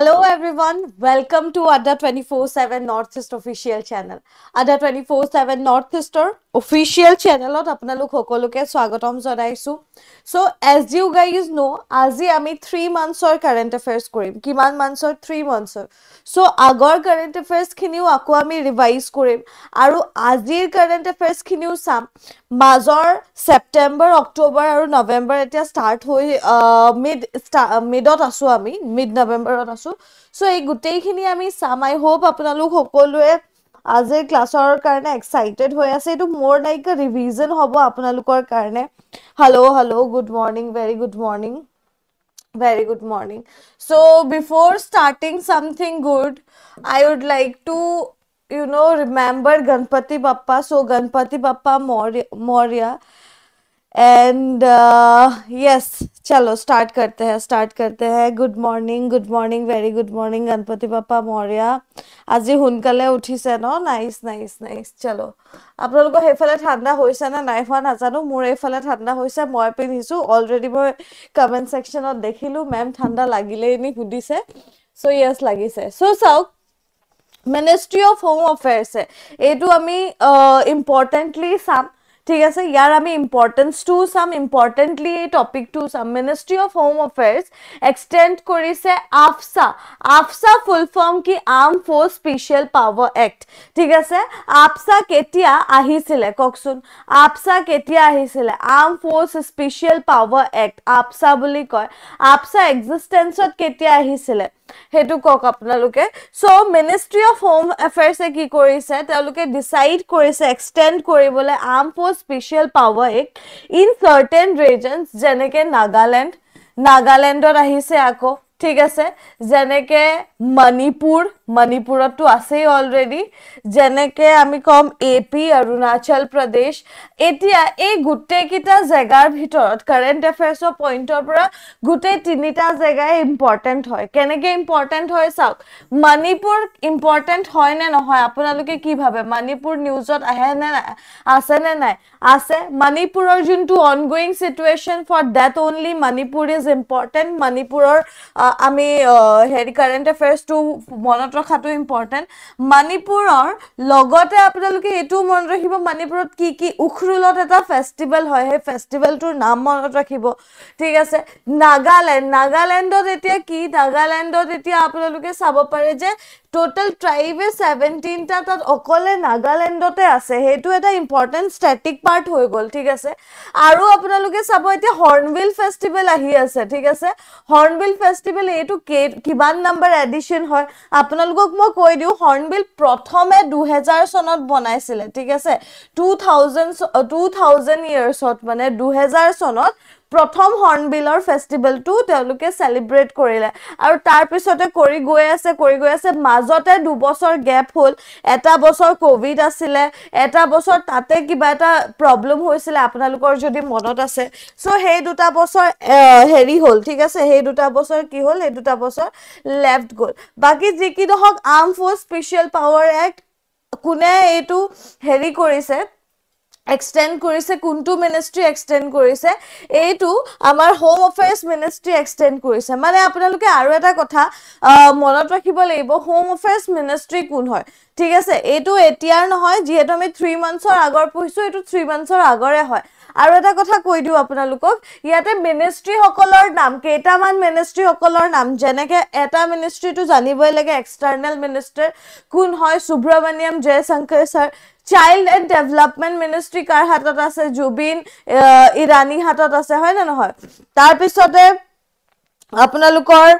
Hello everyone, welcome to Ada 24-7 Northeast official channel. Ada 24-7 Northeaster official চেনেলত আপোনালোক সকলোকে স্বাগতম জনাইছো so' as you guy guys know' আজি আমি থ্ৰী মান্থছৰ কাৰেণ্ট এফেয়াৰ্ছ কৰিম কিমান মান্থছৰ থ্ৰী মান্থছৰ চ' আগৰ কাৰেণ্ট এফেয়াৰ্ছখিনিও আকৌ আমি ৰিভাইজ কৰিম আৰু আজিৰ কাৰেণ্ট এফেয়াৰ্ছখিনিও চাম মাজৰ ছেপ্টেম্বৰ অক্টোবৰ আৰু নৱেম্বৰ এতিয়া ষ্টাৰ্ট হৈ মিড মিডত আছোঁ আমি মিড নৱেম্বৰত আছোঁ চ' এই গোটেইখিনি আমি চাম আই হোপ আপোনালোক সকলোৱে আজের ক্লাস অর কারণে এক্সাইটেড হই আছে to more like a revision হবো আপনা লোকর কারণে hello hello good morning very good morning very good morning so before starting something good I would like to you know remember Ganpati Bappa so Ganpati Bappa Morya and yes चलो start करते हैं start करते हैं good morning good morning very good morning Ganpati Bappa Morya आज सोकाले उठी से न nice nice nice चलो आप लोग ठंडा ना ना हुआ नजानो मोर यह ठंडा मैं पिंधी अलरेडी मैं कमेन्ट सेक्शन में देखिल मेम ठंडा लगिले नी सी से सो यस लगे सो चाउक মিনিষ্ট্ৰী অফ হোম এফেয়াৰ্ছে এইটো আমি ইম্পৰ্টেণ্টলি চাম ঠিক আছে ইয়াৰ আমি ইম্পৰ্টেঞ্চটো চাম ইম্পৰ্টেণ্টলি এই টপিকটো চাম ministry of home affairs extend কৰিছে আফচা আফচা ফুল ফৰ্ম কি arm force special power act ঠিক আছে আফচা কেতিয়া আহিছিলে কওকচোন আফচা কেতিয়া আহিছিলে arm force special power act AFSPA বুলি কয় আফচা এক্সিষ্টেঞ্চত কেতিয়া আহিছিলে সেইটো কওক আপোনালোকে চ' মিনিষ্ট্ৰি অফ হোম এফেয়াৰ্ছে কি কৰিছে তেওঁলোকে ডিচাইড কৰিছে এক্সটেণ্ড কৰিবলৈ আৰ্ম ফৰ্চ স্পেচিয়েল পাৱাৰক ইন চাৰ্টেন ৰিজনছ যেনেকৈ নাগালেণ্ড নাগালেণ্ডত আহিছে আকৌ ঠিক আছে যেনেকে মণিপুৰ মণিপুৰতো আছেই অলৰেডি যেনেকে আমি কম এ পি অৰুণাচল প্ৰদেশ এতিয়া এই গোটেইকেইটা জেগাৰ ভিতৰত কাৰেণ্ট এফেয়াৰ্ছৰ পইণ্টৰ পৰা গোটেই তিনিটা জেগাই ইম্পৰ্টেণ্ট হয় কেনেকে ইম্পৰ্টেণ্ট হয় চাওক মণিপুৰ ইম্পৰ্টেণ্ট হয় নে নহয় আপোনালোকে কি ভাবে মণিপুৰ নিউজত আহে নে নাই আছে নে নাই আছে মণিপুৰৰ যোনটো ongoing situation for that only Manipur is important মণিপুৰৰ আমি হেৰি কাৰেণ্ট এফেয়াৰ্চটো মনত ৰখাটো ইম্পৰ্টেণ্ট মণিপুৰৰ লগতে আপোনালোকে এইটোও মনত ৰাখিব মণিপুৰত কি কি উখৰুলত এটা ফেষ্টিভেল হয় সেই ফেষ্টিভেলটোৰ নাম মনত ৰাখিব ঠিক আছে নাগালেণ্ড নাগালেণ্ডত এতিয়া কি নাগালেণ্ডত এতিয়া আপোনালোকে চাব পাৰে যে টোটেল ট্ৰাইবে চেভেনটিনটা তাত অকলে নাগালেণ্ডতে আছে সেইটো এটা ইম্পৰ্টেণ্ট ষ্টেটিক পাৰ্ট হৈ গ'ল ঠিক আছে আৰু আপোনালোকে চাব এতিয়া হৰ্ণবিল ফেষ্টিভেল আহি আছে ঠিক আছে হৰ্ণবিল ফেষ্টিভেল এইটো কেই কিমান নাম্বাৰ এডিশ্যন হয় আপোনালোকক মই কৈ দিওঁ হৰ্ণবিল প্ৰথমে দুহেজাৰ চনত বনাইছিলে ঠিক আছে টু থাউজেণ্ড টু মানে দুহেজাৰ চনত প্ৰথম হৰ্ণবিলৰ ফেষ্টিভেলটো তেওঁলোকে চেলিব্ৰেট কৰিলে আৰু তাৰপিছতে কৰি গৈ আছে কৰি গৈ আছে মাজতে দুবছৰ গেপ হ'ল এটা বছৰ ক'ভিড আছিলে এটা বছৰ তাতে কিবা এটা প্ৰব্লেম হৈছিলে আপোনালোকৰ যদি মনত আছে চ' সেই দুটা বছৰ হেৰি হ'ল ঠিক আছে সেই দুটা বছৰ কি হ'ল সেই দুটা বছৰ লেফ্ট গ'ল বাকী যি কি নহওক arm force special power act কোনে এইটো হেৰি কৰিছে এক্সটেণ্ড কৰিছে কোনটো মিনিষ্ট্ৰী এক্সটেণ্ড কৰিছে এইটো আমাৰ হোম অফেয়াৰ্ছ মিনিষ্ট্ৰী এক্সটেণ্ড কৰিছে মানে আপোনালোকে আৰু এটা কথা মনত ৰাখিব লাগিব হোম অফেয়াৰ্ছ মিনিষ্ট্ৰী কোন হয় ঠিক আছে এইটো এতিয়াৰ নহয় যিহেতু আমি থ্ৰী মান্থছৰ আগৰ পঢ়িছোঁ এইটো থ্ৰী মান্থছৰ আগৰে হয় আৰু এটা কথা কৈ দিওঁ আপোনালোকক ইয়াতে মিনিষ্ট্ৰীসকলৰ নাম কেইটামান মিনিষ্ট্ৰীসকলৰ নাম যেনেকে এটা মিনিষ্ট্ৰীটো জানিবই লাগে এক্সটাৰ্নেল মিনিষ্টাৰ কোন হয় Subrahmanyam Jaishankar sir child and development ministry কাৰ হাতত আছে জুবিন ইৰাণী হাতত আছে হয়নে নহয় তাৰপিছতে আপোনালোকৰ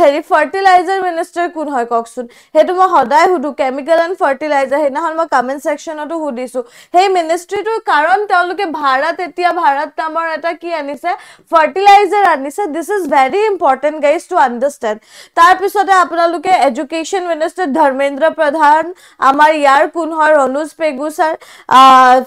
হেৰি ফাৰ্টিলাইজাৰ মিনিষ্টাৰ কোন হয় কওকচোন সেইটো মই সদায় সোধোঁ কেমিকেল এণ্ড ফাৰ্টিলাইজাৰ সেইদিনাখন মই কামেণ্ট ছেকশ্যনতো সুধিছোঁ সেই মিনিষ্ট্ৰীটোৰ কাৰণ তেওঁলোকে ভাৰত এতিয়া ভাৰত নামৰ এটা কি আনিছে ফাৰ্টিলাইজাৰ আনিছে this is very important guys to understand তাৰপিছতে আপোনালোকে এডুকেশ্যন মিনিষ্টাৰ ধৰ্মেন্দ্ৰ প্ৰধান আমাৰ ইয়াৰ কোন হয় Ranoj Pegu sir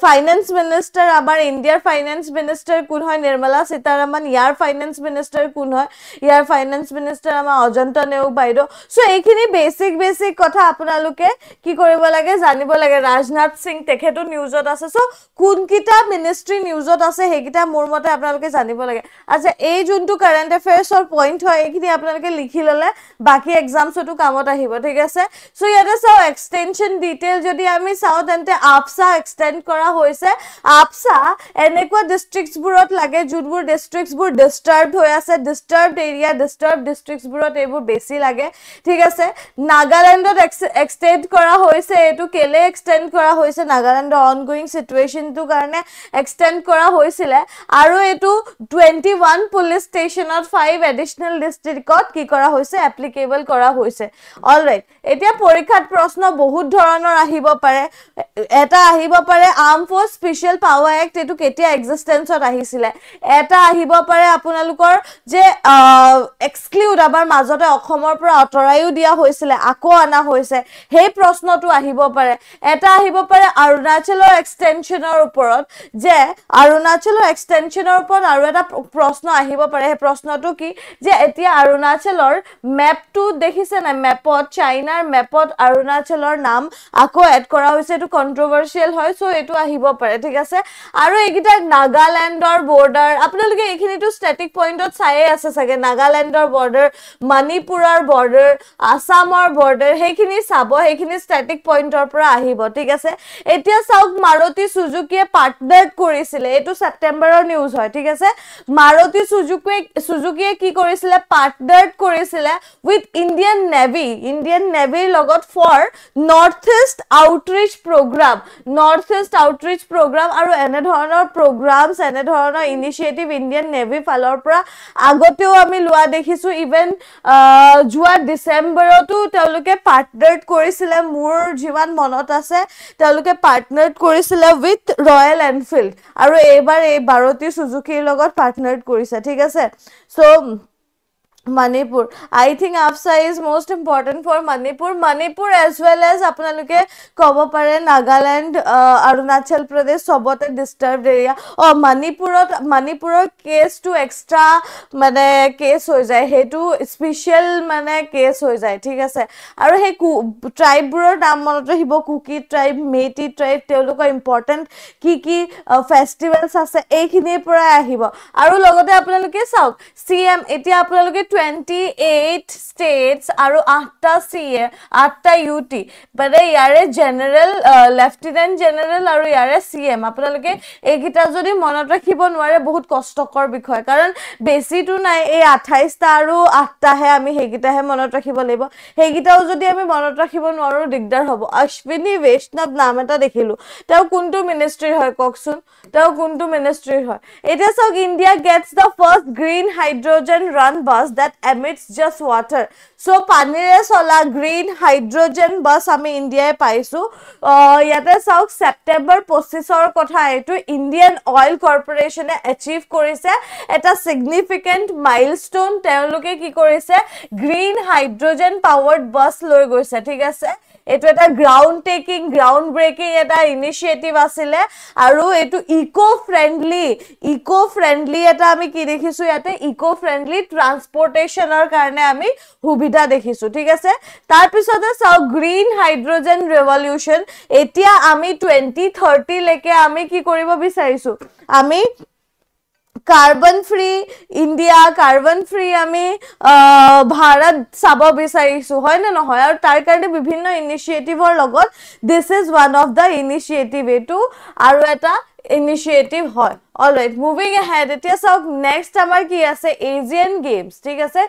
finance minister আমাৰ ইণ্ডিয়াৰ ফাইনেন্স মিনিষ্টাৰ কোন হয় নিৰ্মলা সীতাৰমন ইয়াৰ ফাইনেন্স মিনিষ্টাৰ কোন হয় ইয়াৰ ফাইনেন্স মিনিষ্টাৰ আমাৰ অজন্ত নেওগ বাইদেউ চ' এইখিনি বেচিক বেচিক কথা আপোনালোকে কি কৰিব লাগে জানিব লাগে ৰাজনাথ সিং তেখেতো নিউজত আছে চ' কোনকেইটা মিনিষ্ট্ৰী নিউজত আছে সেইকেইটা মোৰ মতে আপোনালোকে জানিব লাগে আচ্ছা এই যোনটো কাৰেণ্ট এফেয়াৰ্ছৰ পইণ্ট হয় এইখিনি আপোনালোকে লিখি ল'লে বাকী এক্সামছতো কামত আহিব ঠিক আছে চ' ইয়াতে চাওঁ এক্সটেনশ্যন ডিটেইল যদি আমি চাওঁ তেন্তে আপচা এক্সটেণ্ড কৰা হৈছে আপচা এনেকুৱা ডিষ্ট্ৰিক্টছবোৰত লাগে যোনবোৰ ডিষ্ট্ৰিক্টছবোৰ ডিষ্টাৰ্ব হৈ আছে ডিষ্টাৰ্ব ডিষ্টাৰ্বড এৰিয়া ডিষ্টাৰ্ব ডিষ্ট্ৰিক্টবোৰত এইবোৰ বেছি লাগে ঠিক আছে নাগালেণ্ডত এক্সটেণ্ড কৰা হৈছে এইটো কেলেই এক্সটেণ্ড কৰা হৈছে নাগালেণ্ডৰ অনগয়িং চিটুৱেশ্যনটোৰ কাৰণে এক্সটেণ্ড কৰা হৈছিলে আৰু এইটো টুৱেণ্টি ওৱান পুলিচ ষ্টেচনত ফাইভ এডিশ্যনেল ডিষ্ট্ৰিক্টত কি কৰা হৈছে এপ্লিকেবল কৰা হৈছে অলৰাইট এতিয়া পৰীক্ষাত প্ৰশ্ন বহুত ধৰণৰ আহিব পাৰে এটা আহিব পাৰে arm force special power act এইটো কেতিয়া এক্সিষ্টেঞ্চত আহিছিলে এটা আহিব পাৰে আপোনালোকৰ যে এক্সক্লুড আমাৰ মাজতে অসমৰ পৰা আঁতৰাইও দিয়া হৈছিলে আকৌ অনা হৈছে সেই প্ৰশ্নটো আহিব পাৰে এটা আহিব পাৰে অৰুণাচলৰ এক্সটেনশ্যনৰ ওপৰত যে অৰুণাচলৰ এক্সটেনশ্যনৰ ওপৰত আৰু এটা প্ৰশ্ন আহিব পাৰে সেই প্ৰশ্নটো কি যে এতিয়া অৰুণাচলৰ মেপটো দেখিছে নাই মেপত চাইনাৰ মেপত অৰুণাচলৰ নাম আকৌ এড কৰা হৈছে এইটো কণ্ট্ৰভাৰ্চিয়েল হয় চ' এইটো আহিব পাৰে ঠিক আছে আৰু এইকেইটা নাগালেণ্ডৰ বৰ্ডাৰ আপোনালোকে এইখিনিতো ষ্টেটিক পইণ্টত চায়ে আছে সঁচাকে নাগালেণ্ডৰ বৰ্ডাৰ মণিপুৰৰ বৰ্ডাৰ আছামৰ বৰ্ডাৰ সেইখিনি চাব সেইখিনি ষ্টেটিক পইণ্টৰ পৰা আহিব ঠিক আছে এতিয়া চাওক মাৰুতি সুজুকীয়ে পাৰ্টনাৰ কৰিছিলে এইটো ছেপ্টেম্বৰৰ নিউজ হয় ঠিক আছে মাৰুতি সুজুকীয়ে সুজুকীয়ে কি কৰিছিলে পাৰ্টনাৰ কৰিছিলে উইথ ইণ্ডিয়ান নেভি ইণ্ডিয়ান নেভিৰ লগত for north east outreach program north east outreach program আৰু এনেধৰণৰ প্ৰগ্ৰামছ এনেধৰণৰ ইনিচিয়েটিভ ইণ্ডিয়ান নেভিৰ ফালৰ পৰা আগতে তেওঁ আমি লোৱা দেখিছো ইভেন যোৱা ডিচেম্বৰতো তেওঁলোকে পাৰ্টনাৰ্ড কৰিছিলে মোৰ যিমান মনত আছে তেওঁলোকে পাৰ্টনাৰ্ড কৰিছিলে উইথ ৰয়েল এনফিল্ড আৰু এইবাৰ এই বাৰতী চুজুকীৰ লগত পাৰ্টনাৰ্ড কৰিছে ঠিক আছে so' Manipur I think AFSPA is most important for Manipur Manipur as well as আপোনালোকে ক'ব পাৰে নাগালেণ্ড অৰুণাচল প্ৰদেশ চবতে ডিষ্টাৰ্ব এৰিয়া অঁ মণিপুৰত মণিপুৰৰ কেছটো এক্সট্ৰা মানে কেছ হৈ যায় সেইটো স্পেচিয়েল মানে কেছ হৈ যায় ঠিক আছে আৰু সেই কু ট্ৰাইববোৰৰ নাম মনত ৰাখিব কুকি ট্ৰাইব মেইটি ট্ৰাইব তেওঁলোকৰ ইম্পৰ্টেণ্ট কি কি ফেষ্টিভেলছ আছে এইখিনিৰ পৰাই আহিব আৰু লগতে আপোনালোকে চাওক চি এম এতিয়া আপোনালোকে 28 states aru 8 ca 8 ut bare yare general uh, lieutenant general aru yare cm apnaloke ei kita jodi monot rakhibo nware bahut kostokor bikhoy karon beshi tu nai ei 28 ta aru 8 ta he ami hei kita he monot rakhibo leibo hei kita o jodi ami monot rakhibo nwaru digdar hobo ashwini veshnab naam eta dekhilu tao kuntu ministry hoy koksun tao kuntu ministry hoy eta sok india gets the first green hydrogen run bus that that emits just water. So, panire sola green hydrogen bus ame India e paisu. Yate saok September 25 kotha aetu Indian Oil Corporation e achieve kori se. Eta significant milestone teo luke ki kori se. Green hydrogen powered bus loe goi se. Thik ase? এইটো এটা ground taking ground breaking এটা initiative আছিলে আৰু এইটো ইক' friendly ইক' friendly এটা আমি কি দেখিছোঁ ইয়াতে ইক' ফ্ৰেণ্ডলি ট্ৰান্সপৰ্টেশ্যনৰ কাৰণে আমি সুবিধা দেখিছো ঠিক আছে তাৰপিছতে চাওক গ্ৰীণ হাইড্ৰজেন ৰেভলিউশ্যন এতিয়া আমি টুৱেণ্টি থাৰ্টিলৈকে আমি কি কৰিব বিচাৰিছো আমি carbon free India carbon free আমি ভাৰত চাব বিচাৰিছোঁ হয়নে নহয় আৰু তাৰ কাৰণে বিভিন্ন ইনিচিয়েটিভৰ লগত this is one of the initiative এইটো আৰু এটা ইনিচিয়েটিভ হয় অলৰাইট মুভিং হেড এতিয়া চাওক নেক্সট আমাৰ কি আছে এজিয়ান গেমছ ঠিক আছে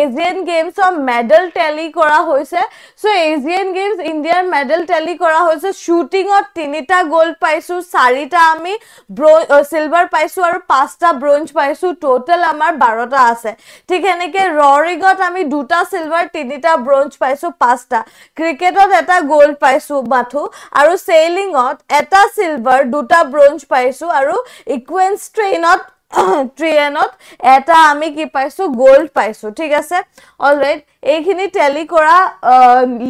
এজিয়ান গেমছৰ মেডেল টেলি কৰা হৈছে চ' এজিয়ান গেমছ ইণ্ডিয়াৰ মেডেল টেলি কৰা হৈছে শ্বুটিঙত তিনিটা গ'ল্ড পাইছোঁ চাৰিটা আমি ব্ৰঞ্জ ছিলভাৰ পাইছোঁ আৰু পাঁচটা ব্ৰঞ্জ পাইছোঁ ট'টেল আমাৰ বাৰটা আছে ঠিক সেনেকৈ ৰৰিঙত আমি দুটা ছিলভাৰ তিনিটা ব্ৰঞ্জ পাইছোঁ পাঁচটা ক্ৰিকেটত এটা গ'ল্ড পাইছোঁ মাথোঁ আৰু চেইলিঙত এটা ছিলভাৰ দুটা ব্ৰঞ্জ পাইছোঁ আৰু Sequence train up. ট্ৰিয়েনত এটা আমি কি পাইছো গ'ল্ড পাইছো ঠিক আছে অলৰেড এইখিনি টেলি কৰা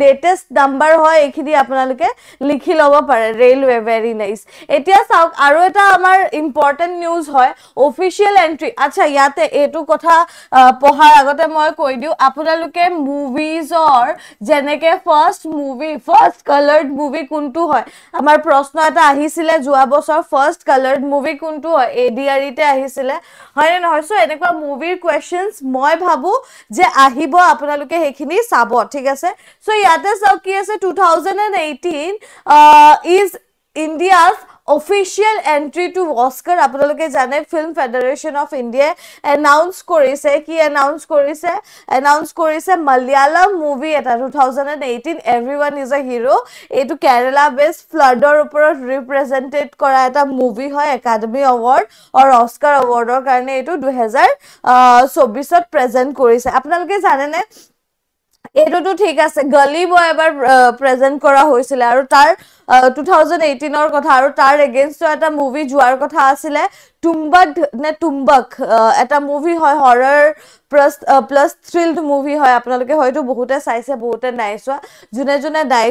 লেটেষ্ট নাম্বাৰ হয় এইখিনি আপোনালোকে লিখি ল'ব পাৰে ৰেইলৱে ভেৰি নাইচ এতিয়া চাওক আৰু এটা আমাৰ ইম্পৰ্টেণ্ট নিউজ হয় অফিচিয়েল এণ্ট্ৰি আচ্ছা ইয়াতে এইটো কথা পঢ়াৰ আগতে মই কৈ দিওঁ আপোনালোকে মুভিজৰ যেনেকৈ first movie first coloured movie কোনটো হয় আমাৰ প্ৰশ্ন এটা আহিছিলে যোৱা বছৰ ফাৰ্ষ্ট কালাৰ্ড মুভি কোনটো হয় এ ডি আৰিতে e আহি আহিছিলে নে নহয় চ' এনেকুৱা মুভিৰ কুৱেশ্যনছ মই ভাবোঁ যে আহিব আপোনালোকে সেইখিনি চাব ঠিক আছে চ' ইয়াতে চাওক কি আছে two thousand and eighteen is India's official এণ্ট্ৰিটো অস্কাৰ আপোনালোকে জানে ফিল্ম ফেডাৰেশ্যন অফ ইণ্ডিয়াই এনাউন্স কৰিছে কি এনাউন্স কৰিছে এনাউন্স কৰিছে মালয়ালম মুভি এটা two thousand and eighteen every one is a hero' এইটো কেৰেলা বেষ্ট ফ্লাডৰ ওপৰত ৰিপ্ৰেজেণ্টেড কৰা এটা মুভি হয় একাডেমি এৱাৰ্ড অৰ অস্কাৰ এৱাৰ্ডৰ কাৰণে এইটো দুহেজাৰ চৌবিছত প্ৰেজেণ্ট কৰিছে আপোনালোকে জানেনে এইটোতো ঠিক আছে গলি বয় এবাৰ প্ৰেজেণ্ট কৰা হৈছিলে আৰু তাৰ 2018ৰ কথা আৰু তাৰ এগেইনষ্টো এটা মুভি যোৱাৰ কথা আছিলে টুম্বাক নে টুম্বাক এটা মুভি হয় horror plus plus thriller movie হয় আপোনালোকে হয়তো বহুতে চাইছে বহুতে নাই চোৱা যোনে যোনে নাই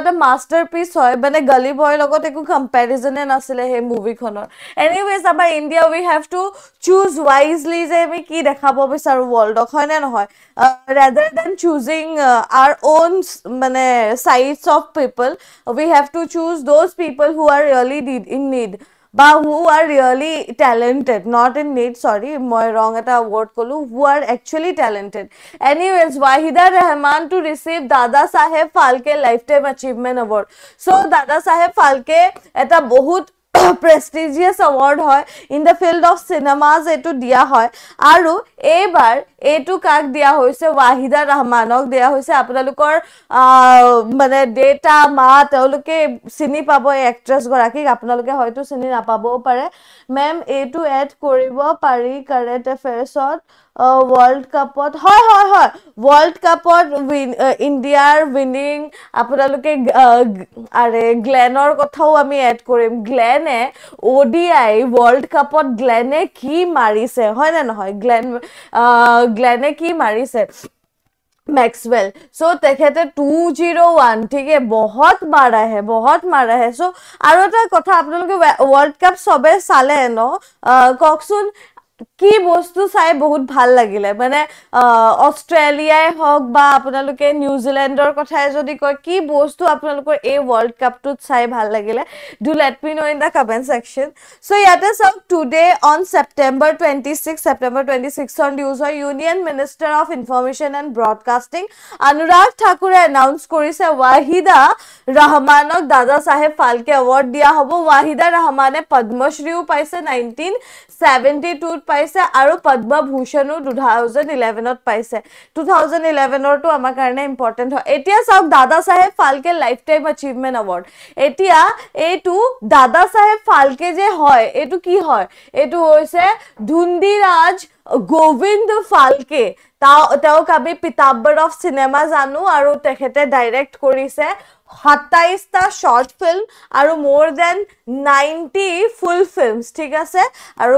এটা মাষ্টাৰ হয় মানে গলি বয়ৰ লগত একো কম্পেৰিজনে নাছিলে সেই মুভিখনৰ এনিৱেজ আমাৰ India we have to choose wisely যে আমি কি দেখাব বিচাৰো বিচাৰোঁ হয় নে নহয় rather than choosing are on মানে sides of people we have to choose those people who are really in need but who are really talented not in need sorry my wrong এটা word kolu who are actually talented anyways wahida rahman to receive dada saheb phalke lifetime achievement award so dada saheb phalke eta bahut prestigious award হয় in the field of cinemas এইটো দিয়া হয় আৰু এইবাৰ এইটো কাক দিয়া হৈছে ৱাহিদা ৰহমানক দিয়া হৈছে আপোনালোকৰ মানে দেউতা মা তেওঁলোকে চিনি পাব এই এক্ট্ৰেছগৰাকীক আপোনালোকে হয়তো চিনি নাপাবও পাৰে মেম এইটো এড কৰিব পাৰি কাৰেণ্ট এফেয়াৰ্ছত ৱৰ্ল্ড কাপত হয় হয় হয় ৱৰ্ল্ড কাপত ইণ্ডিয়াৰ উইনিং আপোনালোকে আৰে গ্লেনৰ কথাও আমি এড কৰিম গ্লেনে অ' ডি আই ৱৰ্ল্ড কাপত গ্লেনে কি মাৰিছে হয় নে নহয় গ্লেন গ্লেনে কি মাৰিছে মেক্সৱেল চ' তেখেতে টু জিৰ' ওৱান ঠিকে বহুত মাৰ আহে বহুত মাৰ আহে চ' আৰু এটা কথা আপোনালোকে ৱৰ্ল্ড কাপ চবে চালে ন কওকচোন কি বস্তু চাই বহুত ভাল লাগিলে মানে অষ্ট্ৰেলিয়াই হওক বা আপোনালোকে নিউজিলেণ্ডৰ কথাই যদি কয় কি বস্তু আপোনালোকৰ এই ৱৰ্ল্ড কাপটোত চাই ভাল লাগিলে do let me know in the comment section so' ইয়াতে চাওক today on September twenty six September twenty ছিক্সৰ নিউজৰ union minister of information and broadcasting Anurag ঠাকুৰে এনাউন্স কৰিছে ৱাহিদা ৰহমানক দাদা চাহেব ফাল্কে এৱাৰ্ড দিয়া হ'ব ৱাহিদা ৰহমানে পদ্মশ্ৰীও পাইছে নাইনটিন ছেভেণ্টি টুত পাইছে আৰু পদ্মভূষণো টু থাউজেণ্ড ইলেভেনত পাইছে টু থাউজেণ্ড ইলেভেনৰটো আমাৰ কাৰণে ইম্পৰ্টেণ্ট হয় এতিয়া চাওক Dadasaheb Phalke lifetime achievement award এতিয়া এইটো দাদা চাহেব ফাল্কে যে হয় এইটো কি হয় এইটো হৈছে ধুন্দিৰাজ গোবিন্দ ফাল্কে তেওঁক আমি পিতাম্বৰ অফ চিনেমা জানো আৰু তেখেতে ডাইৰেক্ট কৰিছে সাতাইশটা শ্বৰ্ট ফিল্ম আৰু মোৰ দেন নাইণ্টি ফুল ফিল্মছ ঠিক আছে আৰু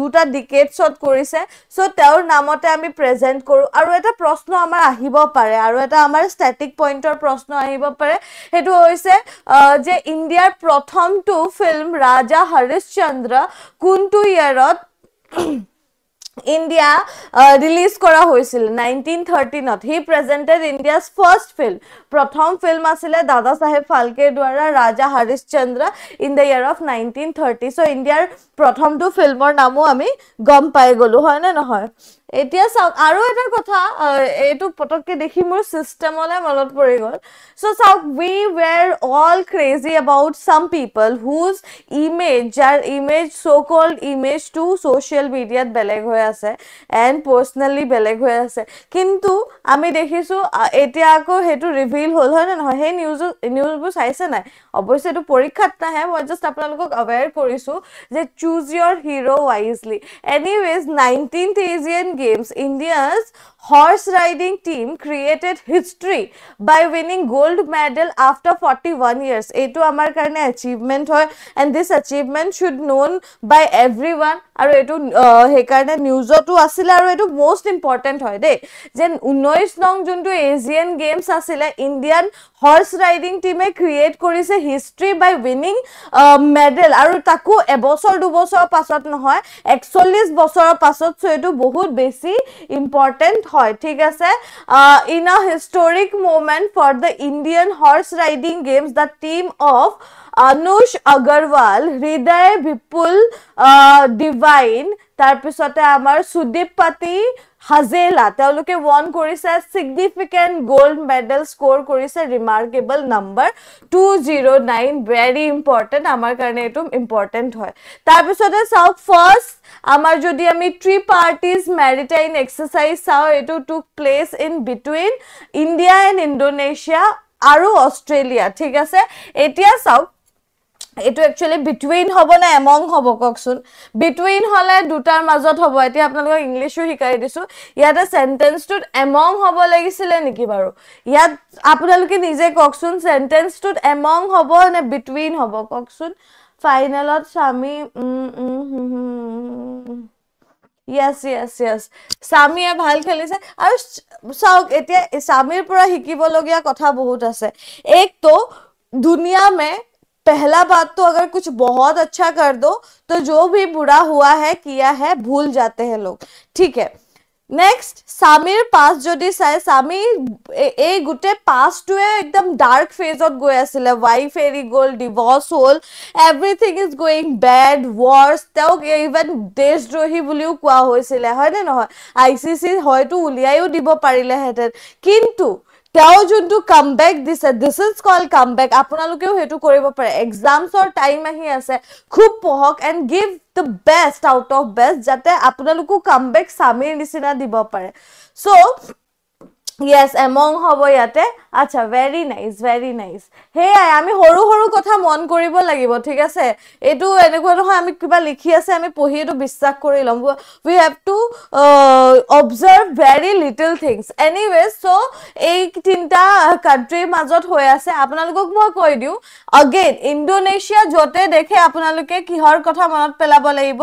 দুটা ডিকেটছত কৰিছে চ' তেওঁৰ নামতে আমি প্ৰেজেণ্ট কৰোঁ আৰু এটা প্ৰশ্ন আমাৰ আহিব পাৰে আৰু এটা আমাৰ ষ্টেটিক পইণ্টৰ প্ৰশ্ন আহিব পাৰে সেইটো হৈছে যে ইণ্ডিয়াৰ প্ৰথমটো ফিল্ম ৰাজা হৰিশ কোনটো ইয়েৰত ইণ্ডিয়া ৰিলিজ কৰা হৈছিল নাইনটিন থাৰ্টিনত he presented India's first film প্ৰথম ফিল্ম আছিলে দাদা চাহেব ফাল্কেৰ দ্বাৰা Raja Harishchandra in the year of nineteen thirty so' ইণ্ডিয়াৰ প্ৰথমটো ফিল্মৰ নামো আমি গম পাই গ'লোঁ হয়নে নহয় এতিয়া চাওক আৰু এটা কথা এইটো পটককে দেখি মোৰ চিষ্টেমলৈ মনত পৰি গ'ল চ' চাওক we were all crazy about some people whose image যাৰ image so' called image to social মিডিয়াত বেলেগ হৈ আছে এণ্ড পাৰ্চনেলি বেলেগ হৈ আছে কিন্তু আমি দেখিছোঁ এতিয়া আকৌ সেইটো ৰিভিল হ'ল হয় নে নহয় সেই নিউজ নিউজবোৰ চাইছে নাই অৱশ্যে এইটো পৰীক্ষাত নাহে মই জাষ্ট আপোনালোকক এৱেৰ কৰিছোঁ যে choose your hero' wisely any nineteenth Asian Games, India's horse riding team created history by winning gold medal after 41 years etu amar karne achievement hoy and this achievement should known by everyone aru etu he karne news tu asile aru etu most important hoy de jen 19 nong jun tu asian games asile indian horse riding team e create korise history by winning medal aru taku ebosor du bosor pasot no hoy 41 bosor pasot so etu bahut beshi important হয় ঠিক আছে in a historic movement for the Indian horse riding games the team of Anush Agarwalla Hriday Vipul divine তাৰপিছতে আমাৰ সুদীপ পাতি হাজেলা তেওঁলোকে won কৰিছে significant gold medal score কৰিছে remarkable number two zero' nine very important আমাৰ কাৰণে এইটো ইম্পৰ্টেণ্ট হয় তাৰপিছতে চাওক ফাৰ্ষ্ট আমাৰ যদি আমি ট্ৰি পাৰ্টিজ মেৰিটাইন এক্সাৰচাইজ চাওঁ এইটো took place in between India and Indonesia আৰু অষ্ট্ৰেলিয়া ঠিক আছে এতিয়া চাওক এইটো একচুৱেলি বিটুইন হ'ব নে এমং হ'ব কওকচোন বিটুইন হ'লে দুটাৰ মাজত হ'ব এতিয়া আপোনালোকক ইংলিছো শিকাই দিছো ইয়াতে চেণ্টেন্সটোত এমং হ'ব লাগিছিলে নেকি বাৰু ইয়াত আপোনালোকে নিজে কওকচোন চেণ্টেন্সটোত এমং হ'ব নে বিটুইন হ'ব কওকচোন ফাইনেলত স্বামী য়েছ য়েছ য়েছ স্বামীয়ে ভাল খেলিছে আৰু চাওক এতিয়া স্বামীৰ পৰা শিকিবলগীয়া কথা বহুত আছে একতো ধুনীয়া মে पहला बात तो अगर कुछ बहुत अच्छा कर दो तो जो भी बुरा हुआ है किया है भूल जाते हैं लोग ठीक है नेक्स्ट सामीर पास जो सामी ए, ए गुटे पास टू ए एकदम डार्क फेज ऑफ गोया आसिले वाइफ एरी गोल divorce whole everything is going bad worse even देशद्रोही बुलियो कुआ है हैने न होय आईसीसी होय तो उलियायो दिबो তেওঁ যোনটো কাম বেক দিছে দিছ ইজ কল কাম বেক আপোনালোকেও সেইটো কৰিব পাৰে এক্সামছৰ টাইম আহি আছে খুব পঢ়ক and give the best out of best যাতে আপোনালোকো কাম বেক স্বামীৰ নিচিনা দিব পাৰে চ' য়েছ এমং হ'ব ইয়াতে আচ্ছা ভেৰি নাইচ ভেৰি নাইচ সেয়াই আমি সৰু সৰু কথা মন কৰিব লাগিব ঠিক আছে এইটো এনেকুৱা নহয় আমি কিবা লিখি আছে আমি পঢ়ি এইটো বিশ্বাস কৰি ল'ম we have to observe very little things anyways so' এই তিনিটা কাণ্ট্ৰিৰ মাজত হৈ আছে আপোনালোকক মই কৈ দিওঁ অগেইন ইণ্ডোনেছিয়া য'তে দেখে আপোনালোকে কিহৰ কথা মনত পেলাব লাগিব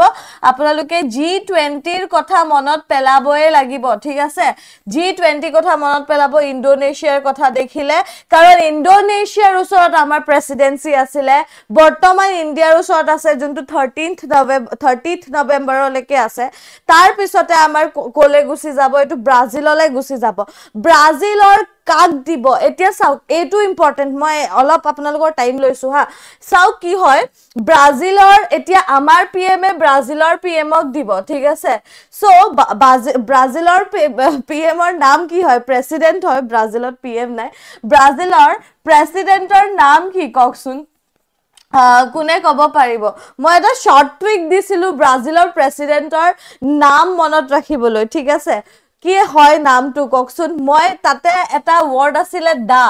আপোনালোকে জি টুৱেণ্টিৰ কথা মনত পেলাবই লাগিব ঠিক আছে জি টুৱেণ্টিৰ কথা মনত পেলাব ইণ্ডোনেছিয়াৰ কথা দেখি দেখিলে কারণ ইন্ডোনেশিয়ার ওসর আমার প্রেসিডেন্সি আছিলে বর্তমান ইন্ডিয়ার ওসর আছে যদি থার্টিন্থ নভেম্বর থার্টিন্থ নভেম্বর আছে পিছতে আমার কলে গুছি যাব এই ব্রাজিললে গুছি যাব ব্রাজিলর কাক দিব এতিয়া চাওক এইটো ইম্পৰ্টেণ্ট মই অলপ আপোনালোকৰ টাইম লৈছোঁ হা চাওক কি হয় ব্ৰাজিলৰ এতিয়া আমাৰ পি এমে ব্ৰাজিলৰ পি এমক দিব ঠিক আছে চ' ব্ৰাজিলৰ পি এমৰ নাম কি হয় প্ৰেচিডেণ্ট হয় ব্ৰাজিলত পি এম নাই ব্ৰাজিলৰ প্ৰেচিডেণ্টৰ নাম কি কওকচোন কোনে ক'ব পাৰিব মই এটা শ্বৰ্ট টুইক দিছিলোঁ ব্ৰাজিলৰ প্ৰেচিডেণ্টৰ নাম মনত ৰাখিবলৈ ঠিক আছে কি হয় নামটো কওকচোন মই তাতে এটা ৱৰ্ড আছিলে দা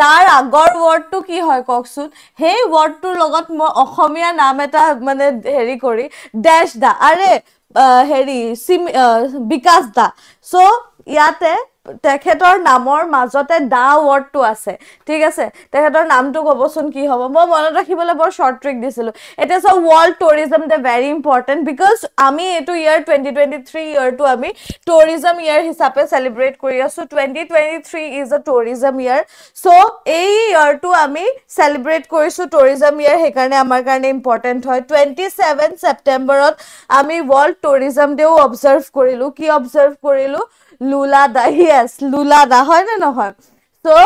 তাৰ আগৰ ৱৰ্ডটো কি হয় কওকচোন সেই ৱৰ্ডটোৰ লগত মই অসমীয়া নাম এটা মানে হেৰি কৰি ডেছ দা আৰে হেৰি বিকাশ দা চ' ইয়াতে তেখেতৰ নামৰ মাজতে দা ৱৰ্ডটো আছে ঠিক আছে তেখেতৰ নামটো ক'বচোন কি হ'ব মই মনত ৰাখিবলৈ বৰ শ্বৰ্ট ট্ৰিক দিছিলোঁ এতিয়া চাওক world tourism the very important because আমি এইটো ইয়েৰ টুৱেণ্টি টুৱেণ্টি থ্ৰী ইয়েৰটো আমি টুৰিজম ইয়েৰ হিচাপে চেলিব্ৰেট কৰি আছোঁ twenty twenty three is a tourism year so' এই ইয়েৰটো আমি চেলিব্ৰেট কৰিছোঁ টুৰিজম ইয়েৰ সেইকাৰণে আমাৰ কাৰণে ইম্পৰ্টেণ্ট হয় টুৱেণ্টি চেভেন ছেপ্টেম্বৰত আমি ৱৰ্ল্ড টুৰিজম ডেও অবজাৰ্ভ কৰিলোঁ কি অবজাৰ্ভ কৰিলোঁ lula da yes lula da হয় না না হয় so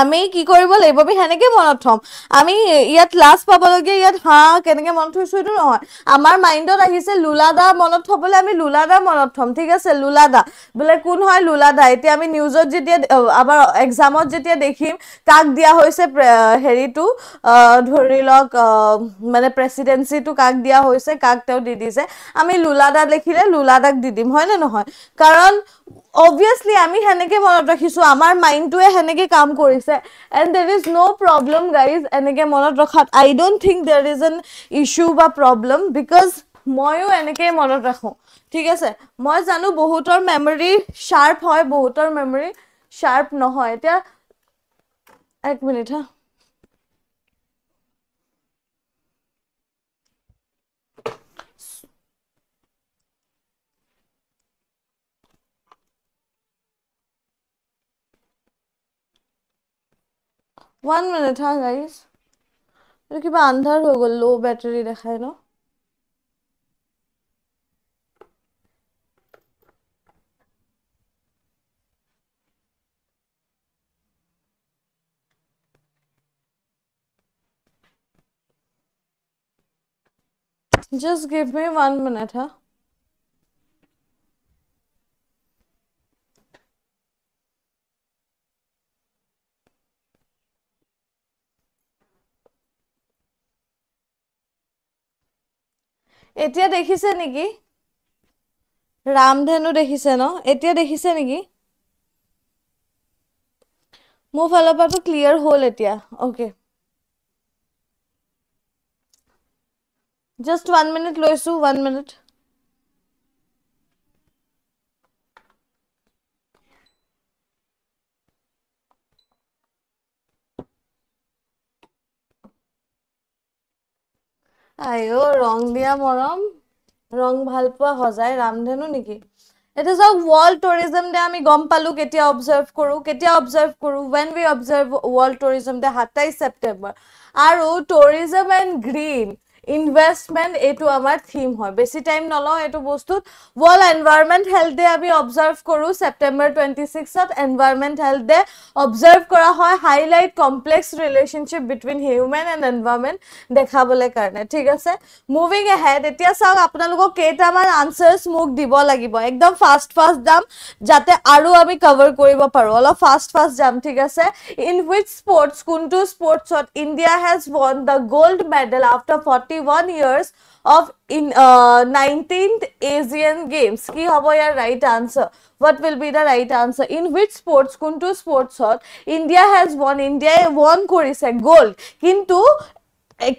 আমি কি কৰিব লাগিব আমি সেনেকে মনত থম আমি ইয়াত লাজ পাবলগীয়া ইয়াত হা কেনেকে মনত থৈছো এইটো নহয় আমাৰ মাইণ্ডত আহিছে লোলা দা মনত থবলৈ আমি লোলা দা মনত থম ঠিক আছে লোলা দা বোলে কোন হয় লোলা দা এতিয়া আমি নিউজত যেতিয়া আমাৰ এক্সামত যেতিয়া দেখিম কাক দিয়া হৈছে হেৰিটো ধৰি লওক মানে প্ৰেচিডেঞ্চিটো কাক দিয়া হৈছে কাক তেওঁ দি দিছে আমি লোলা দা দেখিলে লোলা দাক দি দিম হয় নে নহয় কাৰণ অবভিয়াছলি আমি সেনেকে মনত ৰাখিছো আমাৰ মাইণ্ডটোৱে সেনেকে কাম কৰিছে এণ্ড দেৰ ইজ ন' প্ৰব্লেম গাইজ এনেকে মনত ৰখাত I don't think there is an issue বা প্ৰব্লেম বিকজ ময়ো এনেকেই মনত ৰাখোঁ ঠিক আছে মই জানো বহুতৰ মেমৰি শ্বাৰ্প হয় বহুতৰ মেমৰি শ্বাৰ্প নহয় এতিয়া এক মিনিট হা वन मिनट हाँ गाइस तो कि अंधार हो गल लो बैटरी देखा है ना just give me one minute huh हाँ। এতিয়া দেখিছে নেকি ৰামধেনু দেখিছে ন এতিয়া দেখিছে নেকি মোৰ ফালৰ পৰাটো ক্লিয়াৰ হ'ল এতিয়া অ'কে জাষ্ট ওৱান মিনিট লৈছোঁ ওৱান মিনিট আইঅ ৰং দিয়া মৰম ৰং ভাল পোৱা সজাই ৰামধেনু নেকি এতিয়া চাওক ৱৰ্ল্ড টুৰিজম ডে আমি গম পালো কেতিয়া অবজাৰ্ভ কৰোঁ কেতিয়া অবজাৰ্ভ কৰোঁ when we observe world tourism day সাতাইছ ছেপ্টেম্বৰ আৰু টুৰিজম এণ্ড গ্ৰীণ ইনভেষ্টমেণ্ট এইটো আমাৰ থিম হয় বেছি টাইম নলওঁ এইটো বস্তুত ৱৰ্ল্ড এনভাইৰমেণ্ট হেল্থ ডে আমি অবজাৰ্ভ কৰোঁ ছেপ্টেম্বৰ টুৱেণ্টি ছিক্সত এনভাইৰমেণ্ট হেল্থ ডে অবজাৰ্ভ কৰা হয় highlight complex relationship between human and environment দেখাবলৈ কাৰণে ঠিক আছে মুভিং এহেড এতিয়া চাওক আপোনালোকক কেইটামান আনচাৰ্ছ মোক দিব লাগিব একদম ফাষ্ট ফাষ্ট যাম যাতে আৰু আমি কভাৰ কৰিব পাৰোঁ অলপ ফাষ্ট ফাষ্ট যাম ঠিক আছে ইন হুইচ স্পৰ্টছ কোনটো স্পৰ্টছত India has won the gold medal after forty 51 years of in uh, 19th Asian Games. Ki hobo your right answer. What will be the right answer? In which sports? Kuntu sports hot. India has won. India won korise gold. Kintu